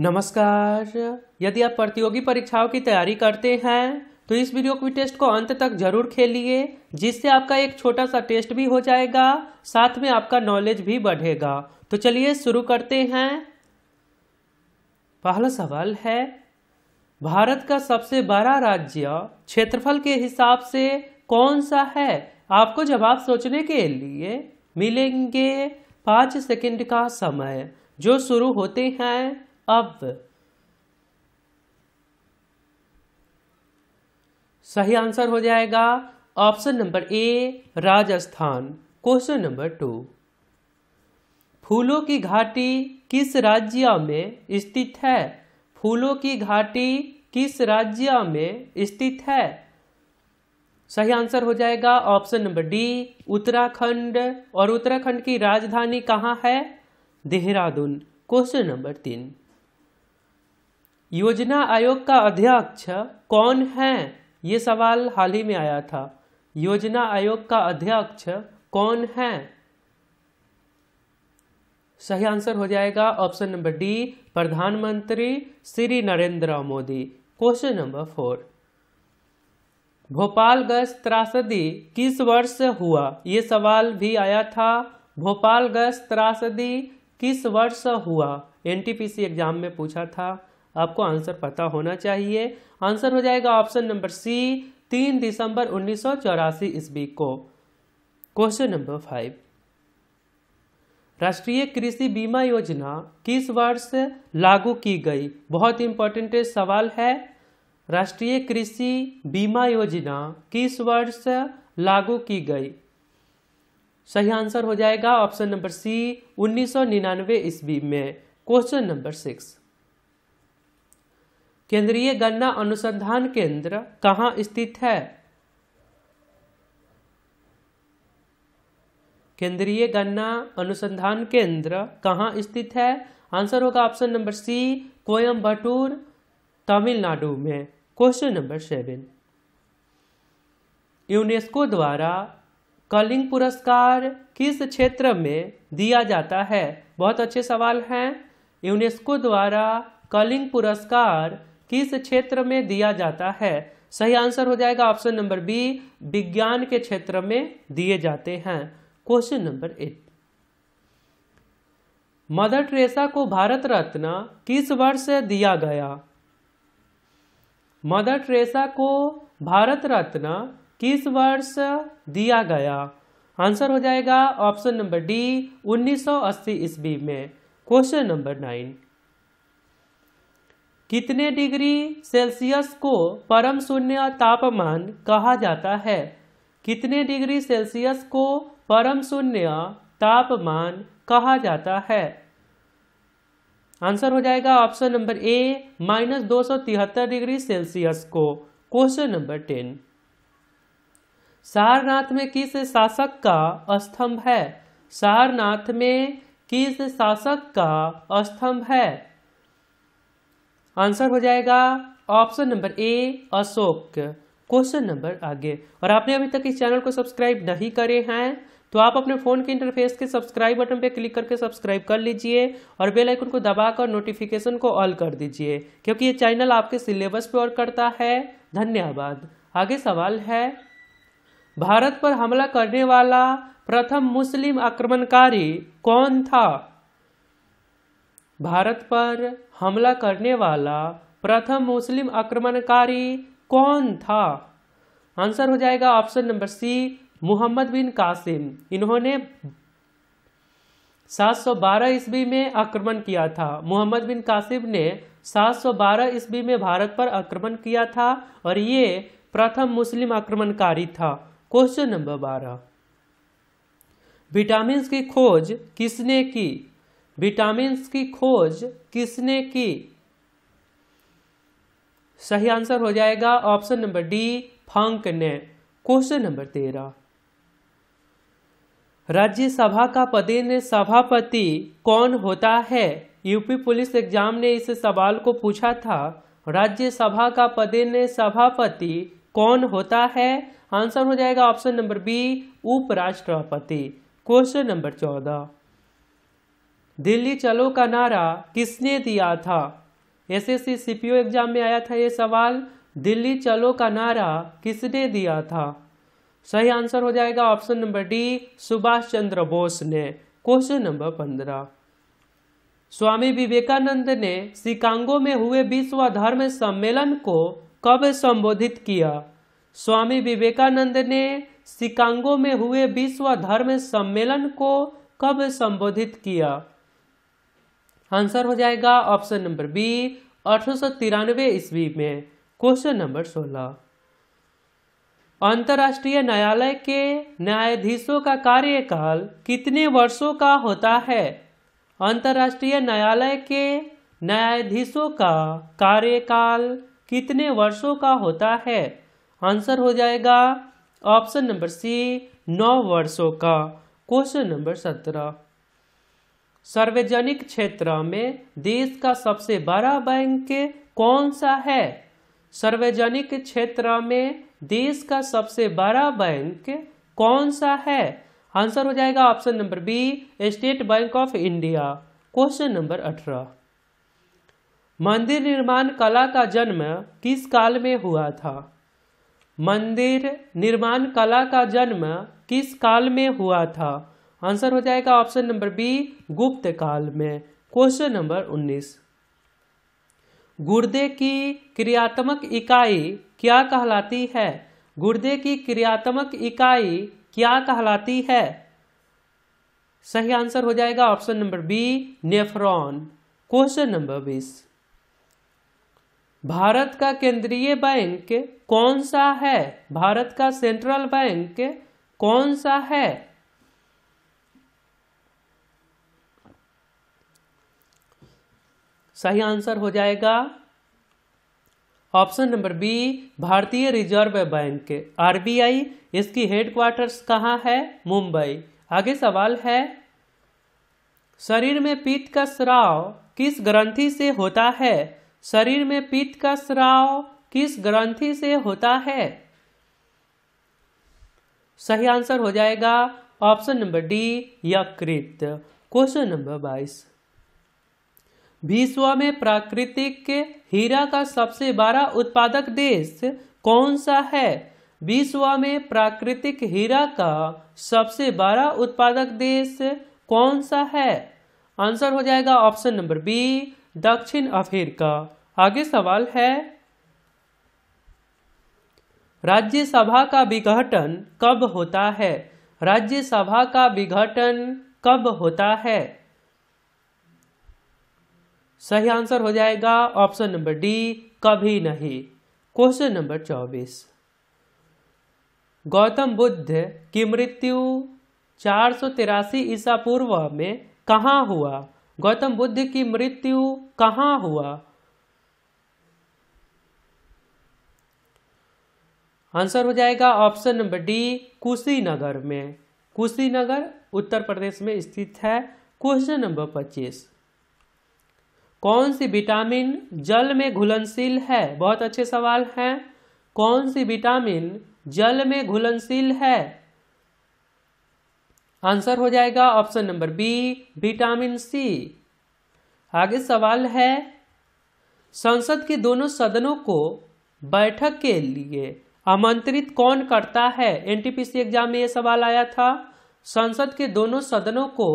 नमस्कार यदि आप प्रतियोगी परीक्षाओं की तैयारी करते हैं तो इस वीडियो की टेस्ट को अंत तक जरूर खेलिए जिससे आपका एक छोटा सा टेस्ट भी हो जाएगा साथ में आपका नॉलेज भी बढ़ेगा तो चलिए शुरू करते हैं पहला सवाल है भारत का सबसे बड़ा राज्य क्षेत्रफल के हिसाब से कौन सा है आपको जवाब सोचने के लिए मिलेंगे पाँच सेकेंड का समय जो शुरू होते हैं अब सही आंसर हो जाएगा option number A Rajasthan question number two फूलों की घाटी किस राज्य में स्थित है फूलों की घाटी किस राज्य में स्थित है सही आंसर हो जाएगा ऑप्शन नंबर डी उत्तराखंड और उत्तराखंड की राजधानी कहाँ है देहरादून क्वेश्चन नंबर तीन योजना आयोग का अध्यक्ष कौन है ये सवाल हाल ही में आया था योजना आयोग का अध्यक्ष कौन है सही आंसर हो जाएगा ऑप्शन नंबर डी प्रधानमंत्री Shri Narendra Modi question number four Bhopal gas त्रासदी किस वर्ष हुआ ये सवाल भी आया था भोपाल गज त्रासदी किस वर्ष हुआ एनटीपीसी एग्जाम में पूछा था आपको आंसर पता होना चाहिए आंसर हो जाएगा ऑप्शन नंबर सी तीन दिसंबर उन्नीस सौ चौरासी ईस्वी को क्वेश्चन नंबर फाइव राष्ट्रीय कृषि बीमा योजना किस वर्ष लागू की गई बहुत इंपॉर्टेंट सवाल है राष्ट्रीय कृषि बीमा योजना किस वर्ष लागू की गई सही आंसर हो जाएगा ऑप्शन नंबर सी उन्नीस सौ निन्यानवे ईस्वी में क्वेश्चन नंबर सिक्स केंद्रीय गन्ना अनुसंधान केंद्र कहाँ स्थित है केंद्रीय गन्ना अनुसंधान केंद्र कहाँ स्थित है आंसर होगा option number C Coimbatore Tamil Nadu में क्वेश्चन नंबर सेवन यूनेस्को द्वारा कलिंग पुरस्कार किस क्षेत्र में दिया जाता है बहुत अच्छे सवाल हैं यूनेस्को द्वारा कलिंग पुरस्कार किस क्षेत्र में दिया जाता है सही आंसर हो जाएगा ऑप्शन नंबर बी विज्ञान के क्षेत्र में दिए जाते हैं question number eight Mother Teresa को भारत रत्न किस वर्ष दिया गया मदर ट्रेसा को भारत रत्न किस वर्ष दिया गया आंसर हो जाएगा ऑप्शन नंबर डी 1980 ईस्वी में क्वेश्चन नंबर नाइन कितने डिग्री सेल्सियस को परम शून्य तापमान कहा जाता है कितने डिग्री सेल्सियस को परम शून्य तापमान कहा जाता है आंसर हो जाएगा ऑप्शन नंबर ए माइनस दो सौ तिहत्तर डिग्री सेल्सियस को क्वेश्चन नंबर टेन सारनाथ में किस शासक का स्तंभ है सारनाथ में किस शासक का स्तंभ है आंसर हो जाएगा option number A Ashok question number आगे और आपने अभी तक इस चैनल को सब्सक्राइब नहीं करे हैं तो आप अपने फ़ोन के इंटरफेस के सब्सक्राइब बटन पर क्लिक करके सब्सक्राइब कर लीजिए और बेल आइकन को दबाकर नोटिफिकेशन को ऑल कर दीजिए क्योंकि ये चैनल आपके सिलेबस पर और करता है धन्यवाद आगे सवाल है भारत पर हमला करने वाला प्रथम मुस्लिम आक्रमणकारी कौन था भारत पर हमला करने वाला प्रथम मुस्लिम आक्रमणकारी कौन था आंसर हो जाएगा option number C Muhammad bin Qasim इन्होंने 712 ईस्वी में आक्रमण किया था मोहम्मद बिन कासिम ने 712 ईस्वी में भारत पर आक्रमण किया था और ये प्रथम मुस्लिम आक्रमणकारी था क्वेश्चन नंबर बारह विटामिन की खोज किसने की विटामिन की खोज किसने की सही आंसर हो जाएगा ऑप्शन नंबर डी फंक ने क्वेश्चन नंबर तेरह राज्यसभा का पदेन सभापति कौन होता है यूपी पुलिस एग्जाम ने इस सवाल को पूछा था राज्यसभा का पदेन सभापति कौन होता है आंसर हो जाएगा ऑप्शन नंबर बी उपराष्ट्रपति क्वेश्चन नंबर चौदह दिल्ली चलो का नारा किसने दिया था एसएससी सीपीओ एग्जाम में आया था ये सवाल दिल्ली चलो का नारा किसने दिया था सही आंसर हो जाएगा option number D Subhash Chandra Bose ने क्वेश्चन नंबर पंद्रह स्वामी विवेकानंद ने शिकांगो में हुए विश्व धर्म सम्मेलन को कब संबोधित किया स्वामी विवेकानंद ने शिकांगो में हुए विश्व धर्म सम्मेलन को कब संबोधित किया आंसर हो जाएगा ऑप्शन नंबर बी अठारह ईस्वी में क्वेश्चन नंबर सोलह अंतर्राष्ट्रीय न्यायालय के न्यायाधीशों का कार्यकाल कितने वर्षों का होता है अंतर्राष्ट्रीय न्यायालय के न्यायाधीशों का कार्यकाल कितने वर्षों का होता है आंसर हो जाएगा ऑप्शन नंबर सी नौ वर्षों का क्वेश्चन नंबर सत्रह सार्वजनिक क्षेत्र में देश का सबसे बड़ा बैंक कौन सा है सार्वजनिक क्षेत्र में देश का सबसे बड़ा बैंक कौन सा है आंसर हो जाएगा option number B State Bank of India question number अठारह मंदिर निर्माण कला का जन्म किस काल में हुआ था मंदिर निर्माण कला का जन्म किस काल में हुआ था आंसर हो जाएगा ऑप्शन नंबर बी गुप्त काल में क्वेश्चन नंबर उन्नीस गुर्दे की क्रियात्मक इकाई क्या कहलाती है गुर्दे की क्रियात्मक इकाई क्या कहलाती है सही आंसर हो जाएगा option number B nephron question number बीस भारत का केंद्रीय बैंक कौन सा है भारत का सेंट्रल बैंक कौन सा है सही आंसर हो जाएगा ऑप्शन नंबर बी भारतीय रिजर्व बैंक आरबीआई इसकी हेडक्वार्टर्स कहाँ है मुंबई आगे सवाल है शरीर में पित्त का स्राव किस ग्रंथि से होता है शरीर में पित्त का स्राव किस ग्रंथि से होता है सही आंसर हो जाएगा ऑप्शन नंबर डी यकृत क्वेश्चन नंबर बाईस विश्व में प्राकृतिक हीरा का सबसे बड़ा उत्पादक देश कौन सा है विश्व में प्राकृतिक हीरा का सबसे बड़ा उत्पादक देश कौन सा है आंसर हो जाएगा ऑप्शन नंबर बी दक्षिण अफ्रीका आगे सवाल है राज्यसभा का विघटन कब होता है राज्यसभा का विघटन कब होता है सही आंसर हो जाएगा ऑप्शन नंबर डी कभी नहीं क्वेश्चन नंबर चौबीस गौतम बुद्ध की मृत्यु चार सौ तिरासी ईसा पूर्व में कहाँ हुआ गौतम बुद्ध की मृत्यु कहाँ हुआ आंसर हो जाएगा ऑप्शन नंबर डी कुशीनगर में कुशीनगर उत्तर प्रदेश में स्थित है क्वेश्चन नंबर पच्चीस कौन सी विटामिन जल में घुलनशील है बहुत अच्छे सवाल हैं कौन सी विटामिन जल में घुलनशील है आंसर हो जाएगा option number B vitamin C आगे सवाल है संसद के दोनों सदनों को बैठक के लिए आमंत्रित कौन करता है एनटीपीसी एग्जाम में यह सवाल आया था संसद के दोनों सदनों को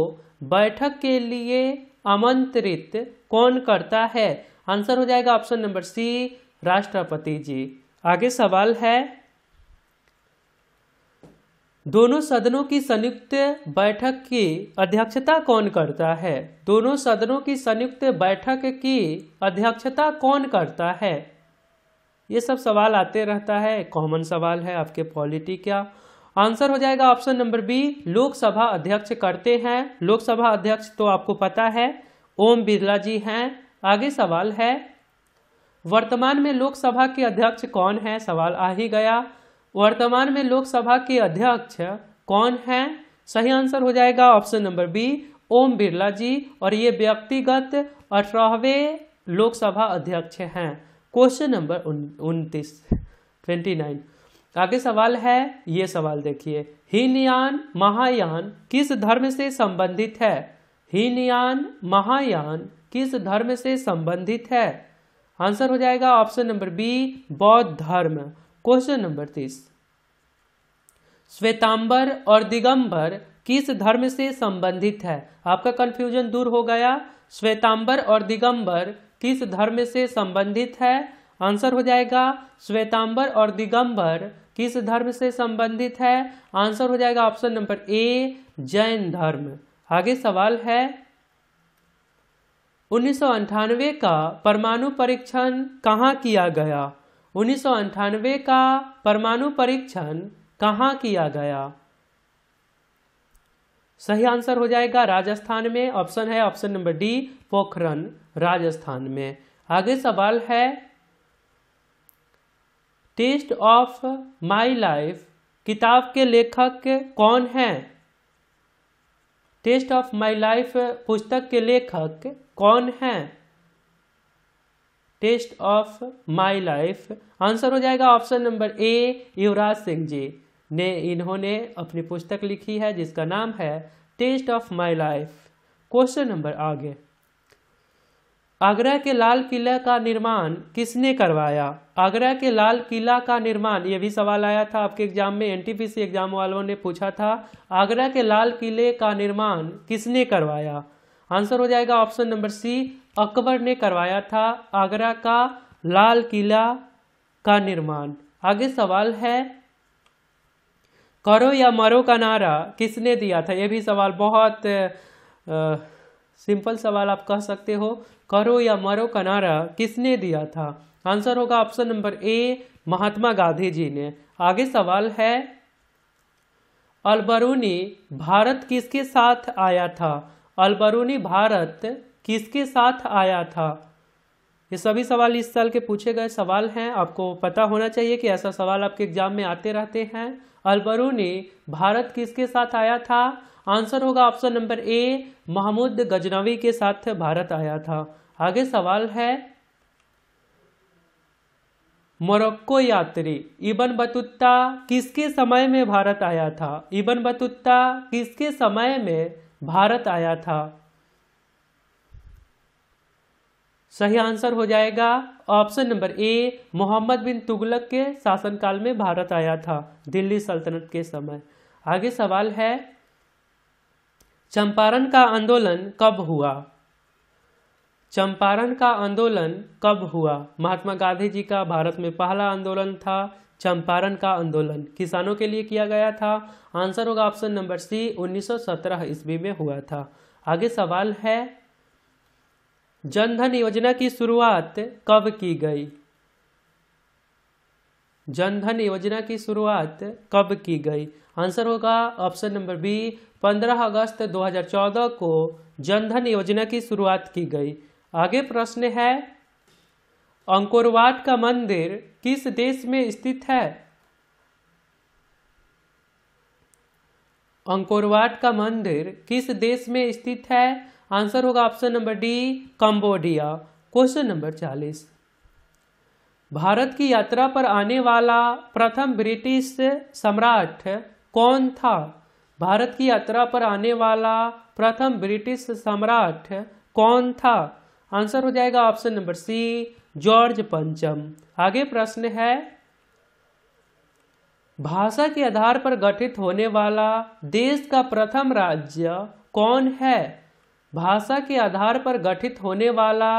बैठक के लिए आमंत्रित कौन करता है आंसर हो जाएगा ऑप्शन नंबर सी राष्ट्रपति जी आगे सवाल है दोनों सदनों की संयुक्त बैठक की अध्यक्षता कौन करता है दोनों सदनों की संयुक्त बैठक की अध्यक्षता कौन करता है ये सब सवाल आते रहता है कॉमन सवाल है आपके पॉलिटी क्या आंसर हो जाएगा ऑप्शन नंबर बी लोकसभा अध्यक्ष करते हैं लोकसभा अध्यक्ष तो आपको पता है ओम बिरला जी हैं आगे सवाल है वर्तमान में लोकसभा के अध्यक्ष कौन है सवाल आ ही गया वर्तमान में लोकसभा के अध्यक्ष कौन है सही आंसर हो जाएगा option number B Om Birla ji और ये व्यक्तिगत अठारहवें लोकसभा अध्यक्ष हैं क्वेश्चन नंबर उन्तीस ट्वेंटी नाइन तो आगे सवाल है ये सवाल देखिए हीनयान महायान किस धर्म से संबंधित है हीनयान महायान किस धर्म से संबंधित है आंसर हो जाएगा ऑप्शन नंबर बी बौद्ध धर्म क्वेश्चन नंबर तीस श्वेतांबर और दिगंबर किस धर्म से संबंधित है आपका कंफ्यूजन दूर हो गया श्वेतांबर और दिगंबर किस धर्म से संबंधित है आंसर हो जाएगा श्वेतांबर और दिगंबर किस धर्म से संबंधित है आंसर हो जाएगा ऑप्शन नंबर ए जैन धर्म आगे सवाल है उन्नीस का परमाणु परीक्षण कहाँ किया गया उन्नीस का परमाणु परीक्षण कहाँ किया गया सही आंसर हो जाएगा राजस्थान में ऑप्शन है option number D Pokhran Rajasthan में आगे सवाल है टेस्ट ऑफ माई लाइफ किताब के लेखक कौन हैं टेस्ट ऑफ माई लाइफ पुस्तक के लेखक कौन हैं taste of my life answer हो जाएगा option number A Yuvraj Singh ji ने इन्होंने अपनी पुस्तक लिखी है जिसका नाम है taste of my life question number आगे आगरा के लाल किला का निर्माण किसने करवाया आगरा के लाल किला का निर्माण ये भी सवाल आया था आपके एग्जाम में एनटीपीसी एग्जाम वालों ने पूछा था आगरा के लाल किले का निर्माण किसने करवाया आंसर हो जाएगा ऑप्शन नंबर सी अकबर ने करवाया था आगरा का लाल किला का निर्माण आगे सवाल है करो या मरो का नारा किसने दिया था यह भी सवाल बहुत आ, सिंपल सवाल आप कह सकते हो करो या मरो का नारा किसने दिया था आंसर होगा option number A Mahatma Gandhi ji ने आगे सवाल है अलबरूनी भारत किसके साथ आया था अलबरूनी भारत किसके साथ आया था ये सभी सवाल इस साल के पूछे गए सवाल हैं आपको पता होना चाहिए कि ऐसा सवाल आपके एग्जाम में आते रहते हैं अलबरूनी भारत किसके साथ आया था आंसर होगा option number A Mahmud Ghaznavi के साथ भारत आया था आगे सवाल है मोरक्को यात्री इबन बतुत्ता किसके समय में भारत आया था इबन बतुत्ता किसके समय में भारत आया था सही आंसर हो जाएगा option number A Muhammad bin Tughlaq के शासनकाल में भारत आया था दिल्ली सल्तनत के समय आगे सवाल है चंपारण का आंदोलन कब हुआ चंपारण का आंदोलन कब हुआ महात्मा गांधी जी का भारत में पहला आंदोलन था चंपारण का आंदोलन किसानों के लिए किया गया था आंसर होगा ऑप्शन नंबर सी 1917 ईस्वी में हुआ था आगे सवाल है जनधन योजना की शुरुआत कब की गई जनधन योजना की शुरुआत कब की गई आंसर होगा ऑप्शन नंबर बी 15 अगस्त 2014 को जनधन योजना की शुरुआत की गई आगे प्रश्न है अंकोरवाट का मंदिर किस देश में स्थित है अंकुरवाद का मंदिर किस देश में स्थित है आंसर होगा option number D Cambodia question number चालीस भारत की यात्रा पर आने वाला प्रथम ब्रिटिश सम्राट कौन था भारत की यात्रा पर आने वाला प्रथम ब्रिटिश सम्राट कौन था आंसर हो जाएगा ऑप्शन नंबर सी जॉर्ज पंचम आगे प्रश्न है भाषा के आधार पर गठित होने वाला देश का प्रथम राज्य कौन है भाषा के आधार पर गठित होने वाला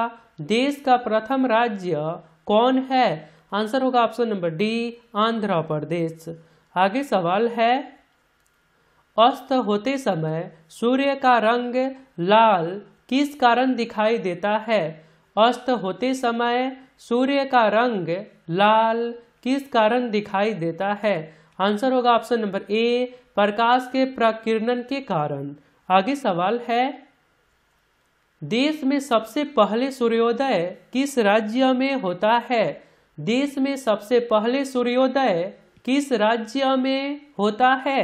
देश का प्रथम राज्य कौन है आंसर होगा option number D Andhra Pradesh आगे सवाल है अस्त होते समय सूर्य का रंग लाल किस कारण दिखाई देता है अस्त होते समय सूर्य का रंग लाल किस कारण दिखाई देता है आंसर होगा ऑप्शन नंबर ए प्रकाश के प्रकीर्णन के कारण आगे सवाल है देश में सबसे पहले सूर्योदय किस राज्य में होता है देश में सबसे पहले सूर्योदय किस राज्य में होता है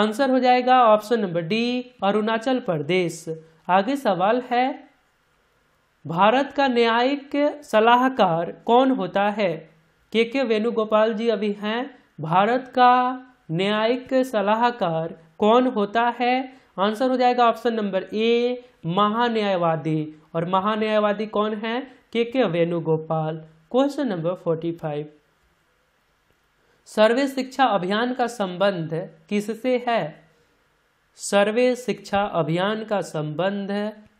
आंसर हो जाएगा option number D Arunachal Pradesh आगे सवाल है भारत का न्यायिक सलाहकार कौन होता है के के वेणुगोपाल जी अभी हैं भारत का न्यायिक सलाहकार कौन होता है आंसर हो जाएगा ऑप्शन नंबर ए महान्यायवादी और महान्यायवादी कौन है K K Venugopal question number forty five Sarva Shiksha Abhiyan का संबंध किससे है सर्वे शिक्षा अभियान का संबंध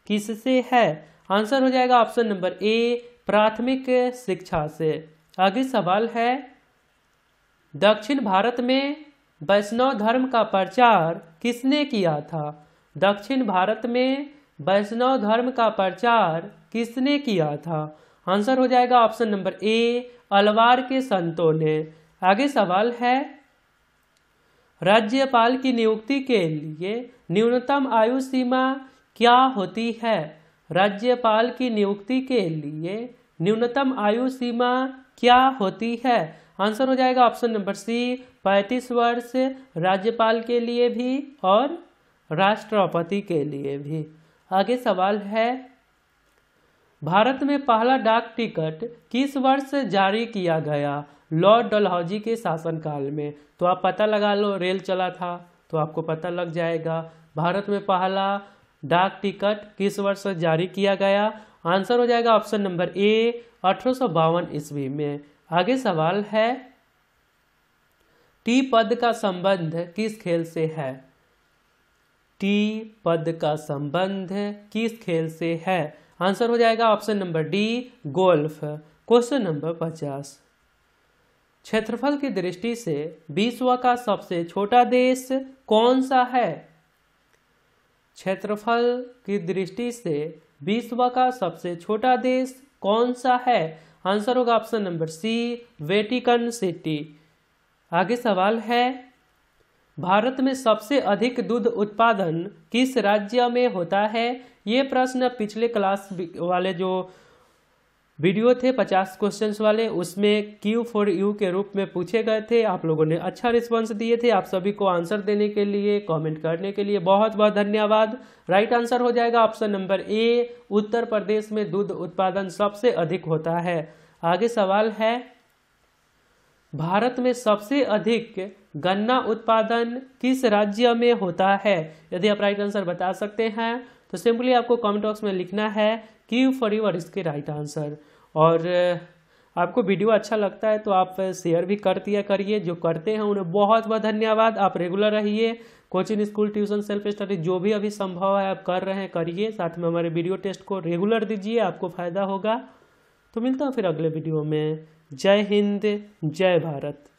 किससे है आंसर हो जाएगा ऑप्शन नंबर ए प्राथमिक शिक्षा से आगे सवाल है दक्षिण भारत में वैष्णव धर्म का प्रचार किसने किया था दक्षिण भारत में वैष्णव धर्म का प्रचार किसने किया था आंसर हो जाएगा ऑप्शन नंबर ए अलवार के संतों ने आगे सवाल है राज्यपाल की नियुक्ति के लिए न्यूनतम आयु सीमा क्या होती है राज्यपाल की नियुक्ति के लिए न्यूनतम आयु सीमा क्या होती है आंसर हो जाएगा ऑप्शन नंबर सी पैंतीस वर्ष राज्यपाल के लिए भी और राष्ट्रपति के लिए भी आगे सवाल है भारत में पहला डाक टिकट किस वर्ष जारी किया गया लॉर्ड डलहौजी के शासनकाल में तो आप पता लगा लो रेल चला था तो आपको पता लग जाएगा भारत में पहला डाक टिकट किस वर्ष जारी किया गया आंसर हो जाएगा ऑप्शन नंबर ए अठारह ईस्वी में आगे सवाल है टी पद का संबंध किस खेल से है टी पद का संबंध किस खेल से है आंसर हो जाएगा option number D golf question number पचास क्षेत्रफल की दृष्टि से विश्व का सबसे छोटा देश कौन सा है क्षेत्रफल की दृष्टि से विश्व का सबसे छोटा देश कौन सा है आंसर होगा option number C Vatican City आगे सवाल है भारत में सबसे अधिक दूध उत्पादन किस राज्य में होता है ये प्रश्न पिछले क्लास वाले जो वीडियो थे पचास क्वेश्चंस वाले उसमें क्यू फॉर यू के रूप में पूछे गए थे आप लोगों ने अच्छा रिस्पांस दिए थे आप सभी को आंसर देने के लिए कमेंट करने के लिए बहुत बहुत धन्यवाद राइट आंसर हो जाएगा ऑप्शन नंबर ए उत्तर प्रदेश में दूध उत्पादन सबसे अधिक होता है आगे सवाल है भारत में सबसे अधिक गन्ना उत्पादन किस राज्य में होता है यदि आप राइट आंसर बता सकते हैं तो सिंपली आपको कमेंट बॉक्स में लिखना है क्यू फॉर यू और इसके राइट आंसर और आपको वीडियो अच्छा लगता है तो आप शेयर भी कर दिया करिए जो करते हैं उन्हें बहुत बहुत धन्यवाद आप रेगुलर रहिए coaching school tuition self study जो भी अभी संभव है आप कर रहे हैं करिए साथ में हमारे वीडियो टेस्ट को रेगुलर दीजिए आपको फ़ायदा होगा तो मिलता हूँ फिर अगले वीडियो में जय हिंद जय भारत